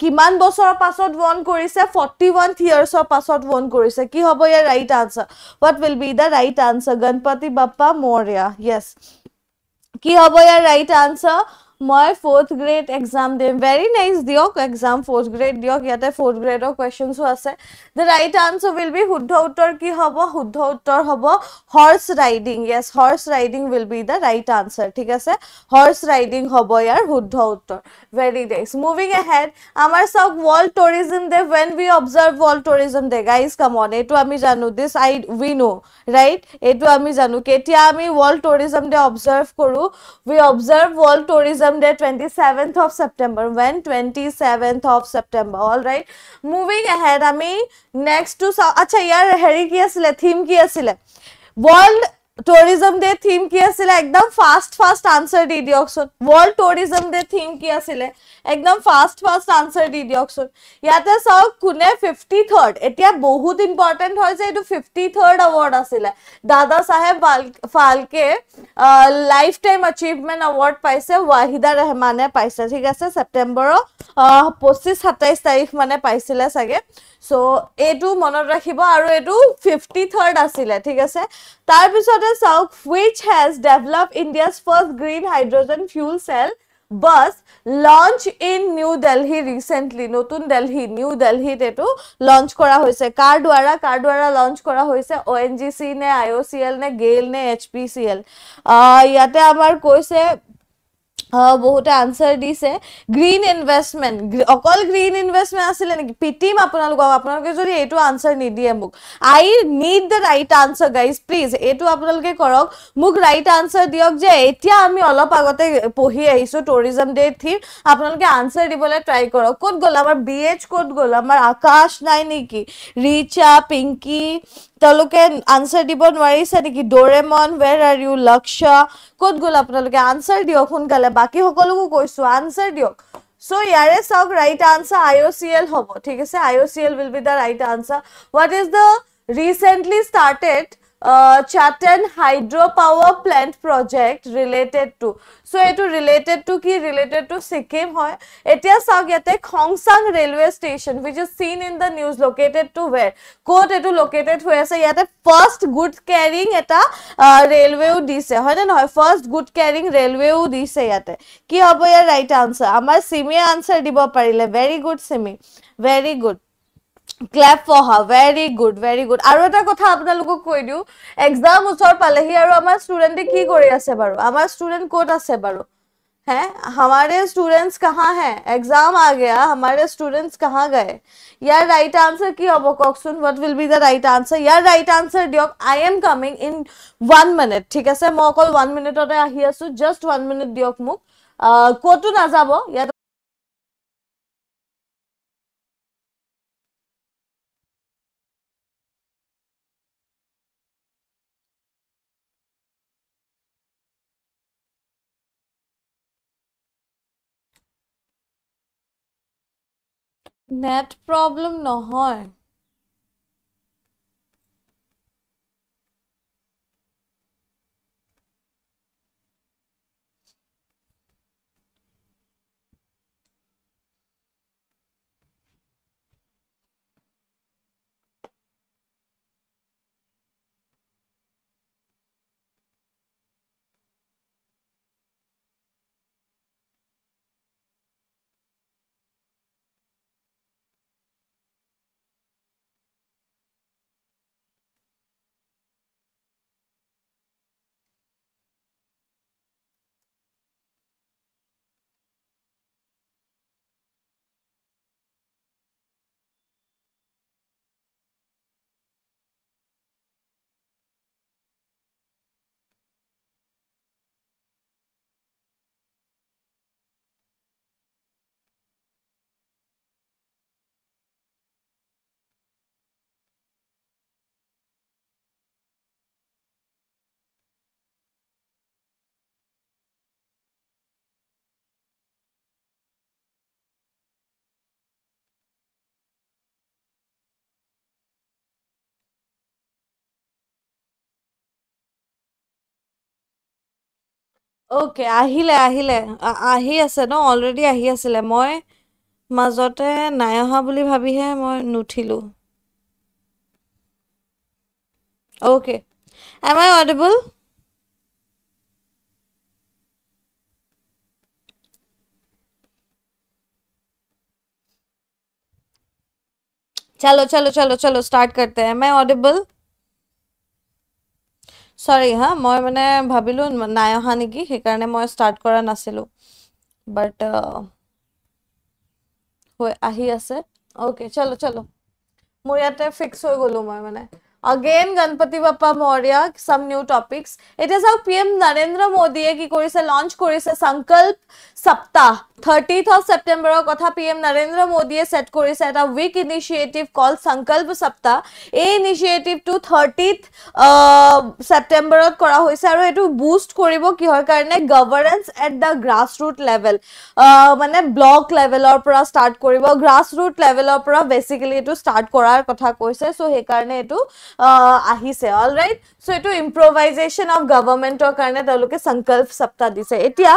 কিমান বছৰৰ পাছত one কৰিছে forty one থিয়াৰ্ছৰ পাছত one কৰিছে কি হ'ব ইয়াৰ right answer what will be the right answer Ganpati Bappa Morya yes কি হ'ব ইয়াৰ ৰাইট আনচাৰ মই ফৰ্থ গ্ৰেড এক্সাম দিম ভেৰি নাইচ দিয়ক এক্সাম ফৰ্থ গ্ৰেড দিয়ক ইয়াতে ফৰ্থ গ্ৰেডৰ কুৱেশ্যনছো আছে the right answer will be শুদ্ধ উত্তৰ কি হ'ব শুদ্ধ উত্তৰ হ'ব horse riding yes horse riding will be the right answer ঠিক আছে হৰ্চ ৰাইডিং হ'ব ইয়াৰ শুদ্ধ উত্তৰ very nice moving ahead আমাৰ চাওক world tourism day when we observe world tourism day guys come on এইটো আমি জানো দিছ আই উই নো ৰাইট এইটো আমি জানো কেতিয়া আমি ৱৰ্ল্ড টুৰিজম ডে অবজাৰ্ভ কৰোঁ we observe world tourism tourism day 27th of september when 27th of september all right moving ahead ami next to acha yaar harry ki asile theme ki asile world tourism day theme কি আছিলে একদম fast fast answer দি দিয়কচোন world tourism day theme কি আছিলে একদম fast fast answer দি দিয়কচোন ইয়াতে চাওক কোনে ফিফটি থাৰ্ড এতিয়া বহুত ইম্পৰ্টেণ্ট হয় যে এইটো ফিফটি থাৰ্ড এৱাৰ্ড আছিলে Dadasaheb Phalke lifetime achievement award পাইছে ৱাহিদা ৰেহমানে পাইছে ঠিক আছে ছেপ্টেম্বৰৰ পঁচিছ সাতাইছ তাৰিখ মানে পাইছিলে চাগে চ' এইটো মনত ৰাখিব আৰু এইটো ফিফটি থাৰ্ড আছিলে ঠিক আছে তাৰপিছতে চাওক which has develop India's first green hydrogen fuel cell bus launch in New Delhi recently নতুন দেলহি নিউ দেলহিত এইটো লঞ্চ কৰা হৈছে কাৰ দ্বাৰা কাৰ দ্বাৰা লঞ্চ কৰা হৈছে অ' এন জি চি নে আই অ' চি এল নে গেইল নে এইচ পি চি এল ইয়াতে আমাৰ কৈছে বহুতে আনচাৰ দিছে গ্ৰীণ ইনভেষ্টমেণ্ট অকল গ্ৰীণ ইনভেষ্টমেণ্ট আছিলে নেকি পিটিম আপোনালোকক আপোনালোকে যদি এইটো আনচাৰ নিদিয়ে মোক I need the right answer guys please এইটো আপোনালোকে কৰক মোক ৰাইট আনচাৰ দিয়ক যে এতিয়া আমি অলপ আগতে পঢ়ি আহিছোঁ টুৰিজম ডে থিম আপোনালোকে আনচাৰ দিবলৈ ট্ৰাই কৰক ক'ত গ'ল আমাৰ বি এইচ ক'ত গ'ল আমাৰ আকাশ নাই নেকি ৰিচা পিংকি তেওঁলোকে আনচাৰ দিব নোৱাৰিছে নেকি ডৰেমন ৱেৰ আৰ ইউ লক্ষ্য কত গল আপোনালোকে আনসার দিওক হুনকালে বাকি সকলোকো কইছো আনসার দিওক সো ইয়ারে সব রাইট আনসার আইওসিএল হ'ব ঠিক আছে IOCL will be the right answer what is the recently started uh, Chatan Hydro Power Plant Project related to. So, it is related to ki related to Sikkim hoy. It is Khongsang Railway Station, which is seen in the news, located to where? Quote, it is located to where? So, first good carrying eta, uh, railway u se. Hoy hoy? First good carrying railway u di se yate. Ki hobo ya right answer? Amar simi answer di parile. Very good simi. Very good. Clap for হা very good very good আৰু এটা কথা আপোনালোকক কৈ দিওঁ exam ওচৰ পালেহি আৰু আমাৰ ষ্টুডেণ্টে কি কৰি আছে বাৰু আমাৰ ষ্টুডেণ্ট ক'ত আছে বাৰু হে আমাৰে ষ্টুডেণ্টছ কাহাঁ হে এক্সাম আ গেয়া হামাৰে ষ্টুডেণ্টছ কাহাঁ গায় ইয়াৰ ৰাইট আনচাৰ কি হ'ব কওকচোন what will be the right answer ইয়াৰ ৰাইট আনচাৰ দিয়ক I am coming in one minute ঠিক আছে মই অকল ওৱান মিনিটতে আহি আছো জাষ্ট ওৱান মিনিট দিয়ক মোক ক'তো নাযাব ইয়াত নেট প্ৰব্লেম নহয় অ'কে আহিলে আহিলে আহি আছে ন অলৰেডি আহি আছিলে মই মাজতে নাই অহা বুলি ভাবিহে মই নুঠিলোঁ অ'কে এম আই অডেবল चलो चलो चलो चलो स्टार्ट करते हैं मैं ऑडिबल চৰি হা মই মানে ভাবিলো নাই অহা নেকি সেইকাৰণে মই ষ্টাৰ্ট কৰা নাছিলো বাট হৈ আহি আছে অ'কে চলো চলো মোৰ ইয়াতে ফিক্স হৈ গ'লো মই মানে Again, Ganpati Bappa Maurya, some new topics. It is how PM Narendra Modi ki kori se launch kori se Sankalp Saptah. 30th of September, kotha PM Narendra Modi set kori se at a week initiative called Sankalp Saptah. A initiative to 30th uh, September, kora hoi se aru etu boost kori bo ki hoi karne governance at the grassroot level. Uh, Mane block level or pra start kori bo, grassroot level or pra basically to start kora kotha kori se. So, he karne etu. Uh, আহিছে all right so' এইটো improvisation of গভৰ্ণমেণ্টৰ কাৰণে তেওঁলোকে সংকল্প সপ্তাহ দিছে এতিয়া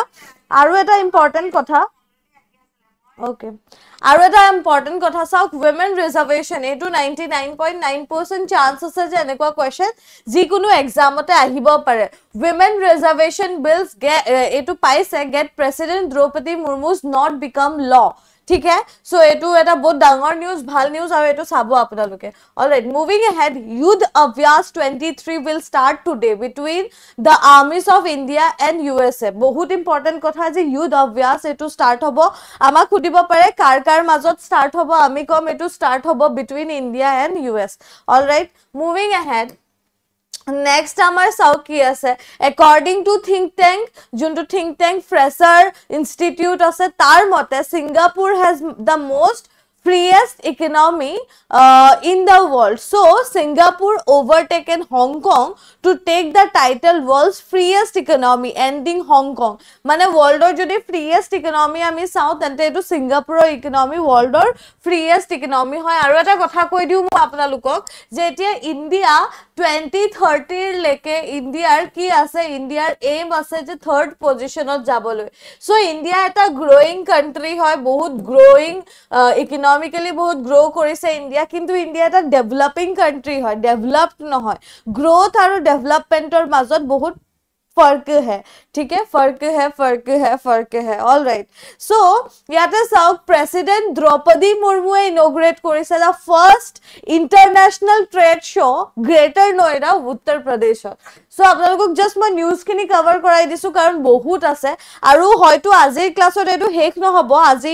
আৰু এটা ইম্পৰ্টেণ্ট কথা অ'কে আৰু এটা ইম্পৰ্টেণ্ট কথা চাওক ৱিমেন ৰিজাৰ্ভেশ্যন এইটো ninety nine point nine percent chance আছে যে এনেকুৱা কুৱেশ্যন যিকোনো এক্সামতে আহিব পাৰে ৱিমেন ৰিজাৰ্ভেশ্যন বিলছ গেট এইটো পাইছে get president Droupadi Murmu's not become law ঠিক হে সো এইটো এটা বহুত ডাঙৰ নিউজ ভাল নিউজ আৰু এইটো চাব আপোনালোকে all right moving ahead Yudh Abhyas twenty three will start today between the armies of India and U S A বহুত ইম্পৰ্টেণ্ট কথা যে য়ুথ অভ্যাস এইটো ষ্টাৰ্ট হ'ব আমাক সুধিব পাৰে কাৰ কাৰ মাজত ষ্টাৰ্ট হ'ব আমি ক'ম এইটো ষ্টাৰ্ট হ'ব between India and U S all right moving ahead next আমাৰ চাওক কি আছে একৰ্ডিং টু থিংক টেংক যোনটো থিংক টেংক ফ্ৰেছাৰ ইনষ্টিটিউট আছে তাৰ মতে Singapore has the most freest economy uh, in the world so singapore overtaken hong kong to take the title world's freest economy ending hong kong mane world or jodi freest economy ami south ante to singapore economy world or freest economy hoy aru eta kotha koi diu mu apnalukok je etia india 2030 leke indiar ki ase indiar aim ase je third position ot jabolu so india eta growing country hoy bahut growing uh, economy economically বহুত grow' কৰিছে India কিন্তু India এটা developing country হয় develop নহয় growth আৰু ডেভেলপমেণ্টৰ মাজত বহুত ফৰ্কহে ठीक है फर्क है फर्क है फर्क है ऑल राइट सो इतने चाक प्रेसिडेंट द्रौपदी मुर्मुए इनग्रेट कर first international trade show greater Noida Uttar Pradesh so आप लोग जास्ट मैं निज़ खि कवर कर बहुत आसे और आज क्लास शेष नब आज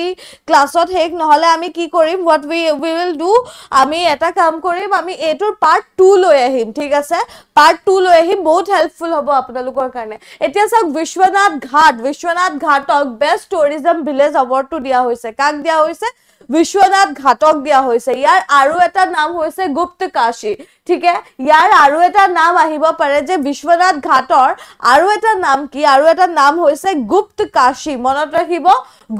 क्लास शेष ना कि व्हाट उल डू आम काम करटर पार्ट टू लम ठीक है पार्ट टू लम बहुत हेल्पफुल हम अपने सब কাক বিশ্বনাথ ঘাট বিশ্বনাথ ঘাটক বেষ্ট টুৰিজম ভিলেজ এৱাৰ্ডটো দিয়া হৈছে কাক দিয়া হৈছে বিশ্বনাথ ঘাটক দিয়া হৈছে ইয়াৰ আৰু এটা নাম হৈছে গুপ্ত কাশী ঠিকে ইয়াৰ আৰু এটা নাম আহিব পাৰে যে বিশ্বনাথ ঘাটৰ আৰু এটা নাম কি আৰু এটা নাম হৈছে গুপ্ত কাশী মনত ৰাখিব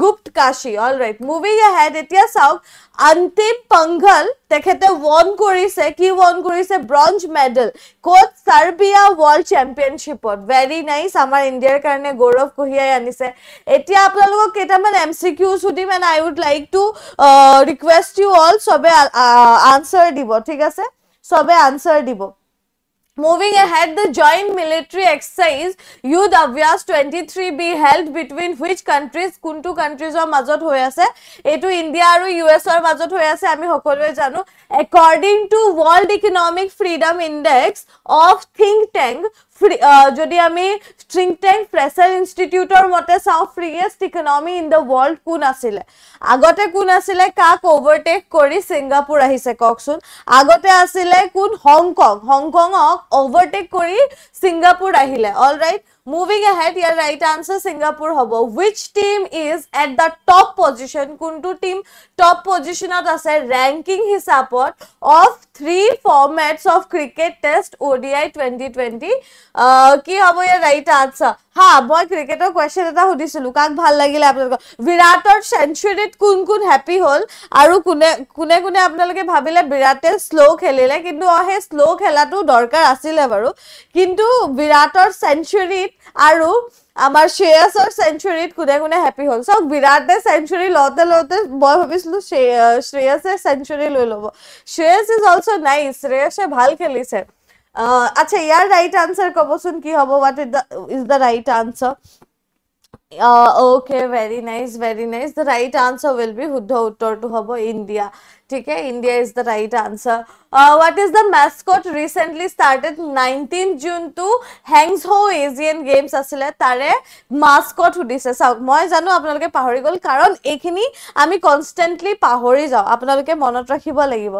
Guptkashi all right movie এতিয়া চাওক অন্তিম পংঘল তেখেতে ওয়ন কৰিছে কি ওয়ন কৰিছে ব্রঞ্জ মেডেল কোট সার্বিয়া ওয়ার্ল্ড চ্যাম্পিয়নশিপত ভেরি নাইস আমার ইন্ডিয়ার কারণে গৌরব কহিয়াই আনিছে এতিয়া আপোনালোকক কেইটামান এম চি কিউ সুধিম and I would like to request you all সবে আনসার দিব ঠিক আছে সবে আনসার দিব Moving ahead, the joint military exercise Yud Avyas 23 be held between which countries, Kuntu countries or Mazot Hoyase, Eto India or US or Mazot Hoyase, Ami Hokolwe Janu. According to World Economic Freedom Index of Think Tank, Uh, যদি আমি think tank pressure ইনষ্টিটিউটৰ মতে চাওঁ freest economy in the world কোন আছিলে আগতে কোন আছিলে কাক অভাৰটেক কৰি ছিংগাপুৰ আহিছে কওকচোন আগতে আছিলে কোন হংকং হংকঙক অভাৰটেক কৰি ছিংগাপুৰ আহিলে all right Moving ahead, your right answer Singapore hobo. Which team is at the top position? Kuntu team top position at ase ranking hisapot of three formats of cricket test ODI 2020. Uh, ki hobo your right answer. হা মই ক্ৰিকেটৰ question এটা সুধিছিলোঁ কাক ভাল লাগিলে আপোনালোকক বিৰাটৰ চেঞ্চুৰীত কোন কোন হেপী হ'ল আৰু কোনে কোনে কোনে আপোনালোকে ভাবিলে বিৰাটে শ্ল' খেলিলে কিন্তু সেই শ্ল' খেলাটো দৰকাৰ আছিলে বাৰু কিন্তু বিৰাটৰ চেঞ্চুৰীত আৰু আমাৰ শ্ৰেয়াছৰ চেঞ্চুৰীত কোনে কোনে হেপী হ'ল চাওক বিৰাটে চেঞ্চুৰী লওঁতে লওঁতে মই ভাবিছিলো শ্ৰেয়াছে চেঞ্চুৰী লৈ ল'ব শ্ৰেয়াছ ইজ অলছ' নাই শ্ৰেয়াছে ভাল খেলিছে আচ্ছা ইয়াৰ ৰাইট আনচাৰ ক'বচোন কি হ'ব what is the is the right answer okay very nice very nice the will be শুদ্ধ উত্তৰটো হ'ব ইণ্ডিয়া ঠিকে India is the right answer what is the mascot recently started nineteen জুনটো হেংছ হৌ এজিয়ান গেমছ আছিলে তাৰে Mascot সুধিছে চাওক মই জানো আপোনালোকে পাহৰি গ'ল কাৰণ এইখিনি আমি কনষ্টেণ্টলি পাহৰি যাওঁ আপোনালোকে মনত ৰাখিব লাগিব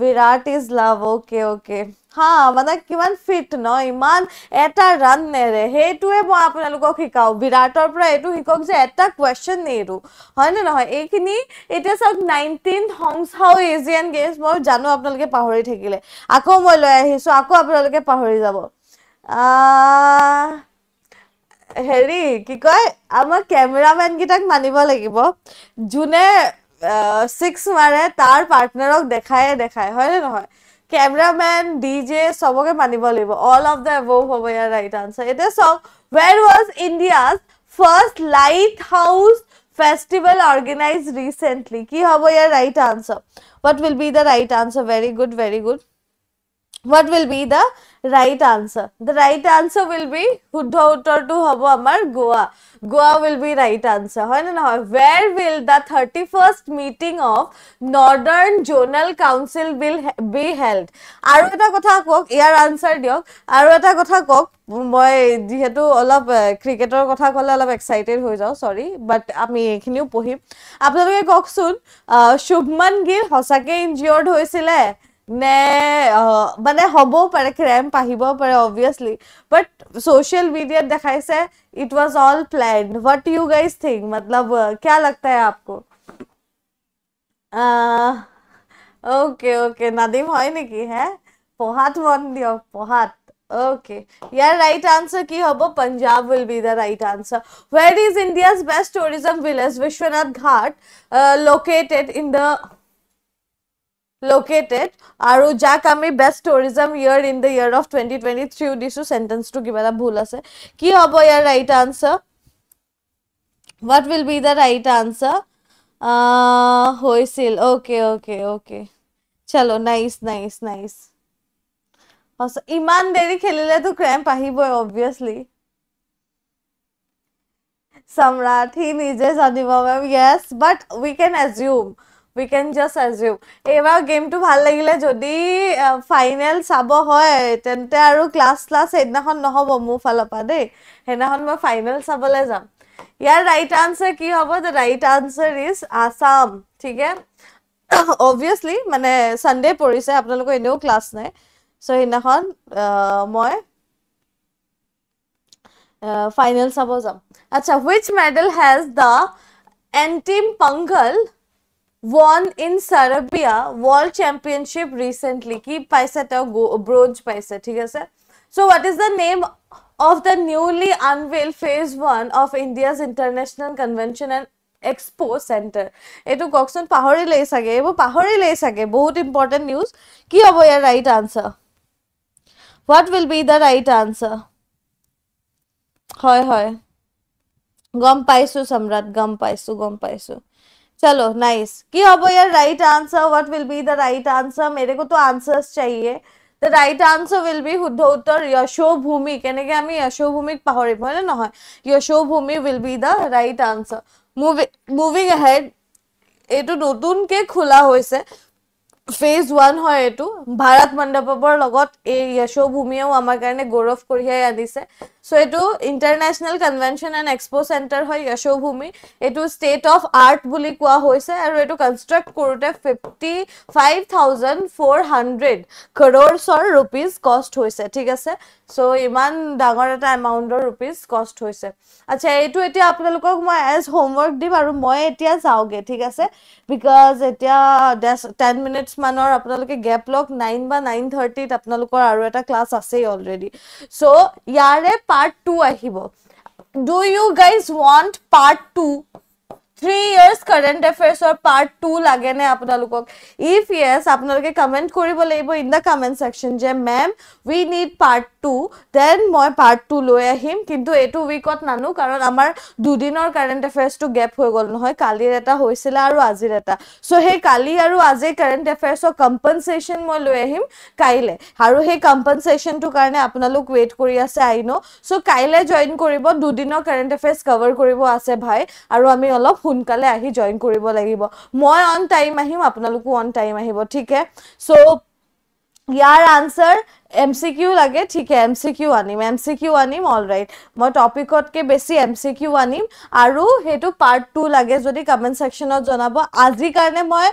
Virat is love okay okay হা মানে কিমান ফিট ন ইমান এটা ৰান নেৰে সেইটোৱে মই আপোনালোকক শিকাও বিৰাটৰ পৰা এইটো শিকক যে এটা কুৱেশ্যন হয় নে নহয় এইখিনি এতিয়া চাওক nineteen Hangzhou Asian games মই জানো আপোনালোকে পাহৰি থাকিলে আকৌ মই লৈ আহিছো আকৌ আপোনালোকে পাহৰি যাব হেৰি কি কয় আমাৰ কেমেৰামেনকেইটাক মানিব লাগিব যোনে सिक्स मारे तार पार्टनरक देखाये देखाये है ना कैमरामैन डीजे सबके मानव लगे अल अफ दबोव हम यार राइट आन्सार इतना चाव where was India first lighthouse festival organize recently कि हम यार right answer what will be the right answer very good very good what will be the right answer the right answer will be শুদ্ধ উত্তৰটো হ'ব আমাৰ গোৱা গোৱা will be right answer হয় নে নহয় where will the 31st meeting of northern zonal council will be held আৰু এটা কথা কওক ইয়াৰ আনসাৰ দিয়ক আৰু এটা কথা কওক মই যিহেতু অলপ ক্ৰিকেটৰ কথা ক'লে অলপ এক্সাইটেড হৈ যাওঁ চৰি বাট আমি এইখিনিও পঢ়িম আপোনালোকে কওকচোন শুভমান গিল সঁচাকৈ ইঞ্জিয়ৰ্ড হৈছিলে મે બને હબો પર ક્રંપ પહીબો પર ઓબવિયસલી બટ સોશિયલ મીડિયા દેખાઈસે it was all planned what you guys think મતલબ ક્યા લગતા હે આપકો ઓકે ઓકે નદીમ હૈ નહી કી હે પહат બોન દીઓ પહат ઓકે યર રાઈટ આન્સર કી હબો Punjab will be the right answer where is India's best tourism village Biswanath Ghat located in the located. Aru ja kami best tourism year in the year of 2023 udishu sentence to kiba bhul ase. Ki hobo your right answer? What will be the right answer? Uh, hoisil. Okay, okay, okay. Chalo, nice, nice, nice. Also, iman deri khelile to cramp ahiboy obviously. Samrat, he needs a yes, but we can assume. We can just আজিউ এইবাৰ গেমটো ভাল লাগিলে যদি final চাব হয় তেন্তে আৰু ক্লাছ ক্লাছ সেইদিনাখন নহ'ব মোৰ ফালৰ পৰা দেই সেইদিনাখন মই ফাইনেল চাবলৈ যাম ইয়াৰ ৰাইট আনচাৰ কি হ'ব the right answer is Assam ঠিকে অভিয়াছলি মানে চানডে পৰিছে আপোনালোকৰ এনেও ক্লাছ নাই চ' সেইদিনাখন মই ফাইনেল চাব যাম আচ্ছা which medal has the Antim Panghal won in Serbia World Championship recently. Ki paisata bronze paisa, okay? So what is the name of the newly unveiled phase 1 of India's International Convention and Expo Center? Eto kokson pahori le sake, ebo pahori le sake. Bohut important news. Ki abo ya right answer? What will be the right answer? Hoi hoi. Gom paisu samrat, gom paisu, gom paisu. चलो nice कि अब यार right answer what will be the right answer मेरे को तो answers चाहिए the right answer will be उत्तर यशोभूमि कने के আমি यशोभूमिक পাহৰিব নে নহয় Yashobhoomi will be the right answer moving ahead এটো নতুন কে খোলা হৈছে ফেজ ওৱান হয় এইটো ভাৰত মণ্ডপৰ লগত এই যশোভূমিয়েও আমাৰ কাৰণে গৌৰৱ কঢ়িয়াই আনিছে চ' এইটো international convention and expo' centre হয় য়শভূমি এইটো ষ্টেট অফ আৰ্ট বুলি কোৱা হৈছে আৰু এইটো কনষ্ট্ৰাক্ট কৰোঁতে fifty five thousand four hundred কৰ'ৰছৰ ৰুপিজ কষ্ট হৈছে ঠিক আছে চ' ইমান ডাঙৰ এটা এমাউণ্টৰ ৰুপিজ কষ্ট হৈছে আচ্ছা এইটো এতিয়া আপোনালোকক মই এজ হোমৱৰ্ক দিম আৰু মই এতিয়া যাওঁগৈ ঠিক আছে বিকজ এতিয়া টেন মিনিটছ মানৰ আপোনালোকে গেপ লওক নাইন বা নাইন থাৰ্টিত আপোনালোকৰ আৰু এটা ক্লাছ আছেই অলৰেডি চ' ইয়াৰে পাৰ্ট টু আহিব do you guys want part two three years current এফেয়াৰ্ছৰ পাৰ্ট টু লাগেনে আপোনালোকক ইফ ইয়েছ আপোনালোকে কমেণ্ট কৰিব লাগিব ইন দ্য কমেণ্ট ছেকশ্যন যে ma'am we need part two then মই পাৰ্ট টু লৈ আহিম কিন্তু এইটো উইকত নানো কাৰণ আমাৰ দুদিনৰ কাৰেণ্ট এফেয়াৰ্ছটো গেপ হৈ গ'ল নহয় কালিৰ এটা হৈছিলে আৰু আজিৰ এটা চ' সেই কালি আৰু আজি কাৰেণ্ট এফেয়াৰ্ছৰ কম্পেনচেশ্যন মই লৈ আহিম কাইলৈ আৰু সেই কম্পেনচেশ্যনটোৰ কাৰণে আপোনালোক ৱেইট কৰি আছে আই জইন কৰিব আছে সোনকালে আহি জইন কৰিব লাগিব মই অন টাইম আহিম আপোনালোকো অন টাইম আহিব ঠিকে চ' ইয়াৰ আনচাৰ এম চি কিউ লাগে ঠিকে এম চি কিউ আনিম এম চি কিউ আনিম অল ৰাইট মই টপিকতকৈ বেছি এম চি কিউ আনিম আৰু সেইটো পাৰ্ট টু লাগে যদি কমেণ্ট ছেকশ্যনত জনাব আজিৰ কাৰণে মই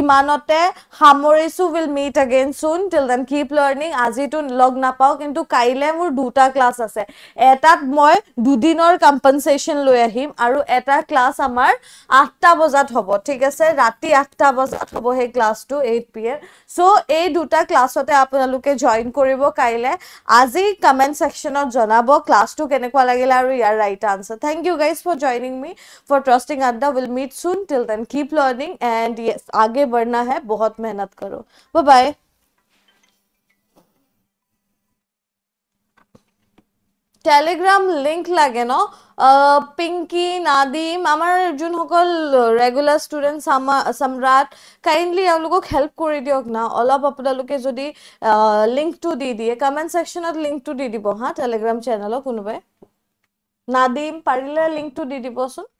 ইমানতে সামৰিছোঁ উইল মিট এগেইন চুন টিল দেন কিপ লাৰ্ণিং আজিতো লগ নাপাওঁ কিন্তু কাইলৈ মোৰ দুটা ক্লাছ আছে এটাত মই দুদিনৰ কম্পেনচেশ্যন লৈ আহিম আৰু এটা ক্লাছ আমাৰ আঠটা বজাত হ'ব ঠিক আছে ৰাতি আঠটা বজাত হ'ব সেই ক্লাছটো এইট পি এ চ' এই দুটা ক্লাছতে আপোনালোকে জইন কৰিব করিবো কাইলে আজি কমেন্ট সেকশনে জনাবো ক্লাসটো কেনে কোয়া লাগিলা আর ইয়ার right answer thank you guys for joining me for trusting আদা will meet soon til then keep learning and yes age badna hai bahut mehnat karo bye bye Telegram link লাগে ন পিংকি নাদিম আমাৰ যোনসকল ৰেগুলাৰ ষ্টুডেণ্ট আমাৰ সম্ৰাট kindly এওঁলোকক help কৰি দিয়ক না অলপ আপোনালোকে যদি লিংকটো দি দিয়ে কমেণ্ট ছেকশ্যনত লিংকটো দি দিব হা টেলিগ্ৰাম চেনেলৰ কোনোবাই নাদিম পাৰিলে লিংকটো দি দিবচোন